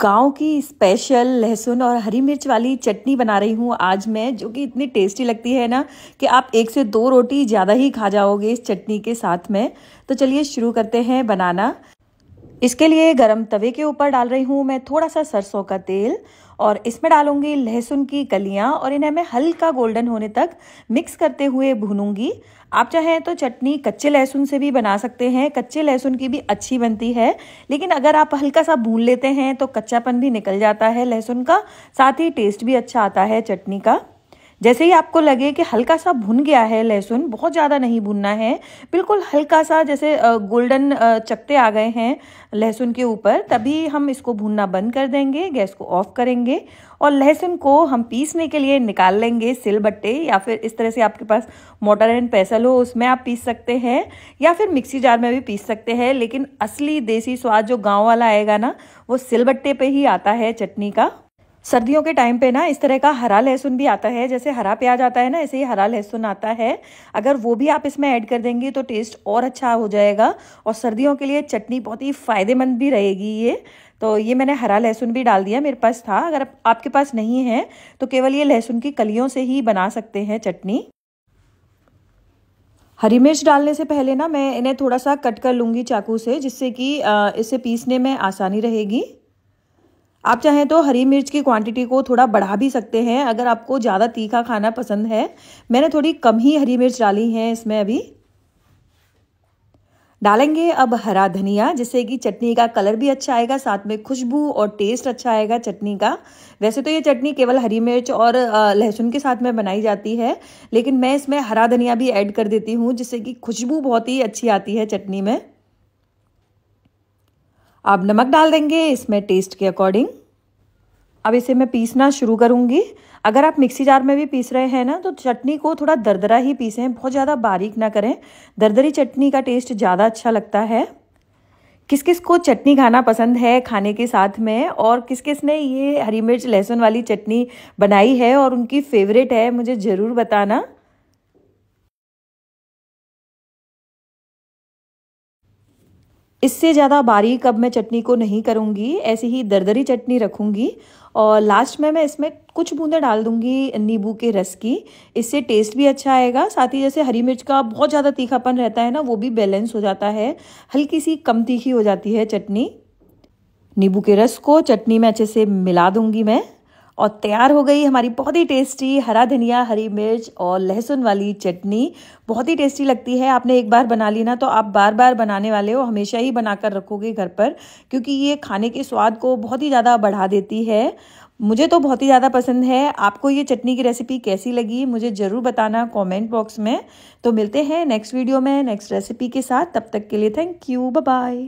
गांव की स्पेशल लहसुन और हरी मिर्च वाली चटनी बना रही हूँ आज मैं जो कि इतनी टेस्टी लगती है ना कि आप एक से दो रोटी ज़्यादा ही खा जाओगे इस चटनी के साथ में तो चलिए शुरू करते हैं बनाना इसके लिए गरम तवे के ऊपर डाल रही हूँ मैं थोड़ा सा सरसों का तेल और इसमें डालूंगी लहसुन की कलियाँ और इन्हें मैं हल्का गोल्डन होने तक मिक्स करते हुए भूनूंगी आप चाहें तो चटनी कच्चे लहसुन से भी बना सकते हैं कच्चे लहसुन की भी अच्छी बनती है लेकिन अगर आप हल्का सा भून लेते हैं तो कच्चापन भी निकल जाता है लहसुन का साथ ही टेस्ट भी अच्छा आता है चटनी का जैसे ही आपको लगे कि हल्का सा भुन गया है लहसुन बहुत ज़्यादा नहीं भुनना है बिल्कुल हल्का सा जैसे गोल्डन चकते आ गए हैं लहसुन के ऊपर तभी हम इसको भुनना बंद कर देंगे गैस को ऑफ करेंगे और लहसुन को हम पीसने के लिए निकाल लेंगे सिल बट्टे या फिर इस तरह से आपके पास मोटर एंड पैसल हो उसमें आप पीस सकते हैं या फिर मिक्सी जार में भी पीस सकते हैं लेकिन असली देसी स्वाद जो गाँव वाला आएगा ना वो सिलबट्टे पर ही आता है चटनी का सर्दियों के टाइम पे ना इस तरह का हरा लहसुन भी आता है जैसे हरा प्याज आता है ना ऐसे ही हरा लहसुन आता है अगर वो भी आप इसमें ऐड कर देंगे तो टेस्ट और अच्छा हो जाएगा और सर्दियों के लिए चटनी बहुत ही फ़ायदेमंद भी रहेगी ये तो ये मैंने हरा लहसुन भी डाल दिया मेरे पास था अगर आपके पास नहीं है तो केवल ये लहसुन की कलियों से ही बना सकते हैं चटनी हरी मिर्च डालने से पहले ना मैं इन्हें थोड़ा सा कट कर लूँगी चाकू से जिससे कि इसे पीसने में आसानी रहेगी आप चाहें तो हरी मिर्च की क्वांटिटी को थोड़ा बढ़ा भी सकते हैं अगर आपको ज़्यादा तीखा खाना पसंद है मैंने थोड़ी कम ही हरी मिर्च डाली है इसमें अभी डालेंगे अब हरा धनिया जिससे कि चटनी का कलर भी अच्छा आएगा साथ में खुशबू और टेस्ट अच्छा आएगा चटनी का वैसे तो ये चटनी केवल हरी मिर्च और लहसुन के साथ में बनाई जाती है लेकिन मैं इसमें हरा धनिया भी ऐड कर देती हूँ जिससे कि खुशबू बहुत ही अच्छी आती है चटनी में अब नमक डाल देंगे इसमें टेस्ट के अकॉर्डिंग अब इसे मैं पीसना शुरू करूँगी अगर आप मिक्सी जार में भी पीस रहे हैं ना तो चटनी को थोड़ा दरदरा ही पीसें बहुत ज़्यादा बारीक ना करें दरदरी चटनी का टेस्ट ज़्यादा अच्छा लगता है किस किस को चटनी खाना पसंद है खाने के साथ में और किस किस ने ये हरी मिर्च लहसुन वाली चटनी बनाई है और उनकी फेवरेट है मुझे ज़रूर बताना इससे ज़्यादा बारीक अब मैं चटनी को नहीं करूँगी ऐसी ही दरदरी चटनी रखूँगी और लास्ट में मैं इसमें कुछ बूंदें डाल दूंगी नींबू के रस की इससे टेस्ट भी अच्छा आएगा साथ ही जैसे हरी मिर्च का बहुत ज़्यादा तीखापन रहता है ना वो भी बैलेंस हो जाता है हल्की सी कम तीखी हो जाती है चटनी नींबू के रस को चटनी में अच्छे से मिला दूंगी मैं और तैयार हो गई हमारी बहुत ही टेस्टी हरा धनिया हरी मिर्च और लहसुन वाली चटनी बहुत ही टेस्टी लगती है आपने एक बार बना ली ना तो आप बार बार बनाने वाले हो हमेशा ही बनाकर रखोगे घर पर क्योंकि ये खाने के स्वाद को बहुत ही ज़्यादा बढ़ा देती है मुझे तो बहुत ही ज़्यादा पसंद है आपको ये चटनी की रेसिपी कैसी लगी मुझे ज़रूर बताना कॉमेंट बॉक्स में तो मिलते हैं नेक्स्ट वीडियो में नेक्स्ट रेसिपी के साथ तब तक के लिए थैंक यू बाय